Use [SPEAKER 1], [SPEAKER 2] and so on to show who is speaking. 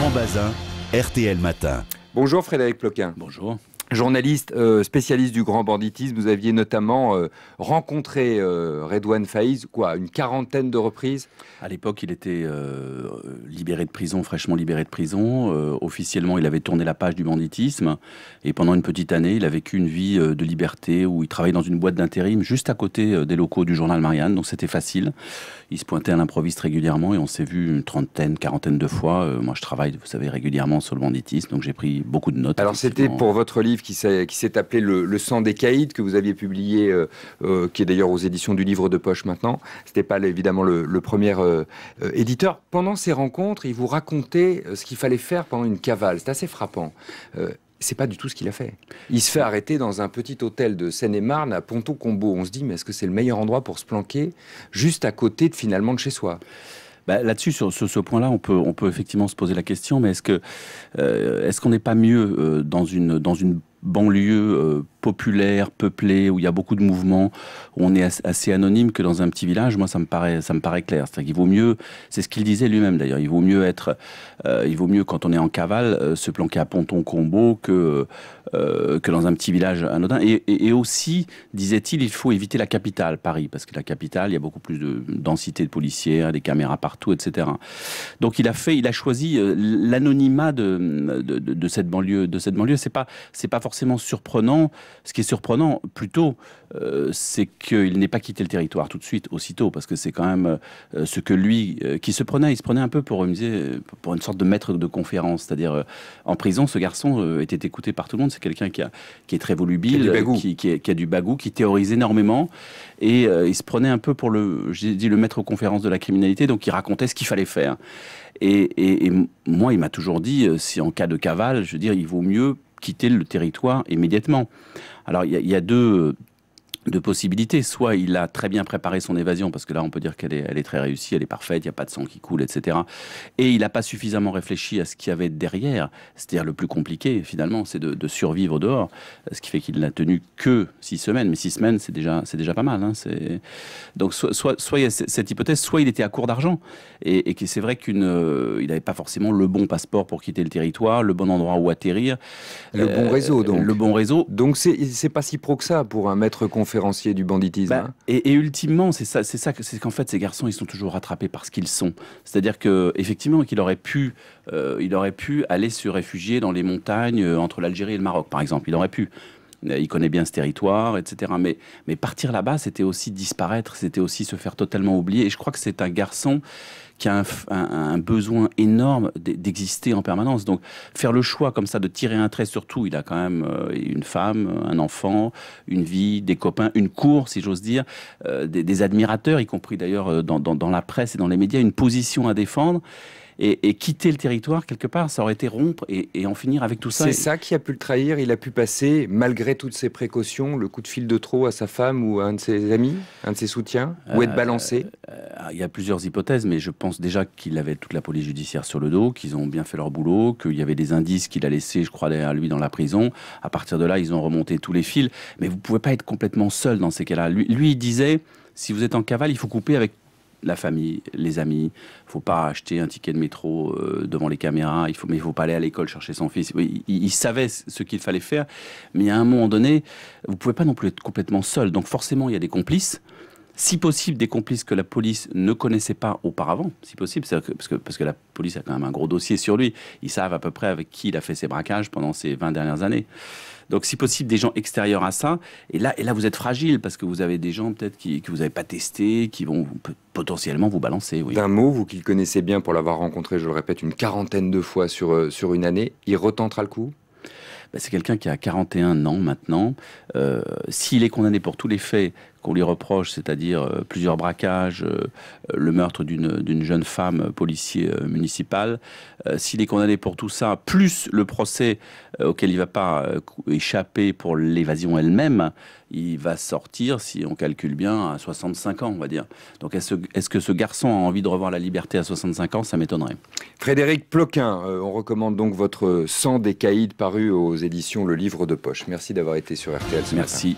[SPEAKER 1] Laurent Bazin, RTL Matin. Bonjour Frédéric Ploquin. Bonjour. Journaliste euh, spécialiste du grand banditisme, vous aviez notamment euh, rencontré euh, Redouane
[SPEAKER 2] Faïz, quoi, une quarantaine de reprises À l'époque, il était libéré de prison, fraîchement libéré de prison. officiellement, il avait tourné la page du banditisme. Et pendant une petite année, il a vécu une vie de liberté où il travaillait dans une boîte d'intérim juste à côté des locaux du journal Marianne. Donc c'était facile. Il se pointait à l'improviste régulièrement et on s'est vu une trentaine, quarantaine de fois. moi, je travaille, vous savez, régulièrement sur le banditisme. Donc j'ai pris beaucoup de notes. Alors c'était pour
[SPEAKER 1] votre livre qui s'est appelé le, sang des caïds, que vous aviez publié, euh, euh, qui est d'ailleurs aux éditions du livre de poche maintenant. C'était pas évidemment le, premier euh, éditeur. Pendant ces rencontres, il vous racontait ce qu'il fallait faire pendant une cavale. C'est assez frappant c'est pas du tout ce qu'il a fait. Il se fait arrêter dans un petit hôtel de Seine-et-Marne à Ponto-Combo. On se dit, mais est-ce que c'est le meilleur endroit pour se planquer
[SPEAKER 2] juste à côté de finalement de chez soi bah, Là-dessus, sur, ce point-là, on peut, on peut effectivement se poser la question, mais est-ce que est-ce qu'on n'est pas mieux dans une dans une banlieue euh, populaire, peuplée, où il y a beaucoup de mouvements, où on est assez anonyme que dans un petit village, moi ça me paraît, ça me paraît clair. cest qu'il vaut mieux, c'est ce qu'il disait lui-même d'ailleurs, il vaut mieux être, euh, il vaut mieux quand on est en cavale euh, se planquer à Ponton Combo que que dans un petit village anodin. Et, et, aussi, disait-il, il faut éviter la capitale, Paris, parce que la capitale, il y a beaucoup plus de densité de policières, des caméras partout, etc. Donc il a fait, il a choisi l'anonymat de, de, de, de, cette banlieue, de cette banlieue. C'est pas, c'est pas forcément forcément surprenant. Ce qui est surprenant, plutôt, euh, c'est qu'il n'ait pas quitté le territoire tout de suite, aussitôt, parce que c'est quand même euh, ce que lui, euh, qui se prenait, il se prenait un peu pour, une sorte de maître de conférence. C'est-à-dire, en prison, ce garçon était écouté par tout le monde. C'est quelqu'un qui, qui est très volubile, qui, a, du bagou, qui, théorise énormément. Et il se prenait un peu pour le, j'ai dit, le maître conférence de la criminalité, donc il racontait ce qu'il fallait faire. et moi, il m'a toujours dit, si en cas de cavale, je veux dire, il vaut mieux quitter le territoire immédiatement. Alors il y, a deux de possibilités. Soit il a très bien préparé son évasion, parce que là, on peut dire qu'elle est, très réussie, elle est parfaite, il n'y a pas de sang qui coule, etc. Et il n'a pas suffisamment réfléchi à ce qu'il y avait derrière. C'est-à-dire le plus compliqué, finalement, c'est de, survivre dehors. Ce qui fait qu'il n'a tenu que six semaines. Mais six semaines, c'est déjà, pas mal. Hein. Donc, soit, il cette hypothèse, soit il était à court d'argent. Et, c'est vrai qu'il euh, n'avait pas forcément le bon passeport pour quitter le territoire, le bon endroit où atterrir. Le bon réseau, euh, donc. Le bon réseau. Donc, c'est pas si pro que ça pour un maître confiant du banditisme. Bah, hein. et, ultimement, c'est ça, c'est ça, c'est qu'en fait, ces garçons, ils sont toujours rattrapés par ce qu'ils sont. C'est-à-dire que effectivement, qu'il aurait pu, euh, il aurait pu aller se réfugier dans les montagnes euh, entre l'Algérie et le Maroc, par exemple. Il aurait pu il connaît bien ce territoire, etc. Mais, partir là-bas, c'était aussi disparaître, c'était aussi se faire totalement oublier. Et je crois que c'est un garçon qui a un, besoin énorme d'exister en permanence. Donc faire le choix comme ça de tirer un trait sur tout, il a quand même euh, une femme, un enfant, une vie, des copains, une cour, si j'ose dire, euh, des, admirateurs, y compris d'ailleurs euh, dans la presse et dans les médias, une position à défendre et, quitter le territoire quelque part, ça aurait été rompre et, en finir avec tout ça. C'est ça
[SPEAKER 1] qui a pu le trahir. Il a pu passer, malgré toutes ses précautions, le coup de fil de trop à sa femme ou à un de ses amis, un de ses soutiens, ou être euh,
[SPEAKER 2] balancé. Euh, il y a plusieurs hypothèses, mais je pense déjà qu'il avait toute la police judiciaire sur le dos, qu'ils ont bien fait leur boulot, qu'il y avait des indices qu'il a laissés, je crois, derrière lui dans la prison. À partir de là, ils ont remonté tous les fils. Mais vous ne pouvez pas être complètement seul dans ces cas-là. Lui, lui, il disait si vous êtes en cavale, il faut couper avec la famille, les amis. Il faut pas acheter un ticket de métro euh, devant les caméras. Il faut, mais il faut pas aller à l'école chercher son fils. il, il, savait ce qu'il fallait faire, mais à un moment donné, vous ne pouvez pas non plus être complètement seul. Donc forcément, il y a des complices si possible, des complices que la police ne connaissait pas auparavant, si possible, parce, que, parce que la police a quand même un gros dossier sur lui, ils savent à peu près avec qui il a fait ses braquages pendant ces 20 dernières années. Donc, si possible, des gens extérieurs à ça. Et là, et là vous êtes fragile parce que vous avez des gens peut-être qui, que vous n'avez pas testé, qui vont potentiellement vous balancer. Oui. D'un mot, vous qui le connaissez bien pour l'avoir rencontré, je le répète, une quarantaine de fois sur, euh, sur une année, il retentera le coup bah, c'est quelqu'un qui a 41 ans maintenant. Euh, s'il est condamné pour tous les faits qu'on lui reproche, c'est-à-dire euh, plusieurs braquages, euh, le meurtre d'une jeune femme policier municipale, s'il est condamné pour tout ça, plus le procès auquel il ne va pas échapper pour l'évasion elle-même, il va sortir, si on calcule bien, à 65 ans, on va dire. Donc est-ce que ce garçon a envie de revoir la liberté à 65 ans Ça m'étonnerait. Frédéric
[SPEAKER 1] Ploquin, euh, on recommande donc votre Sang des caïds paru aux éditions Le Livre de Poche. Merci d'avoir été sur RTL Merci.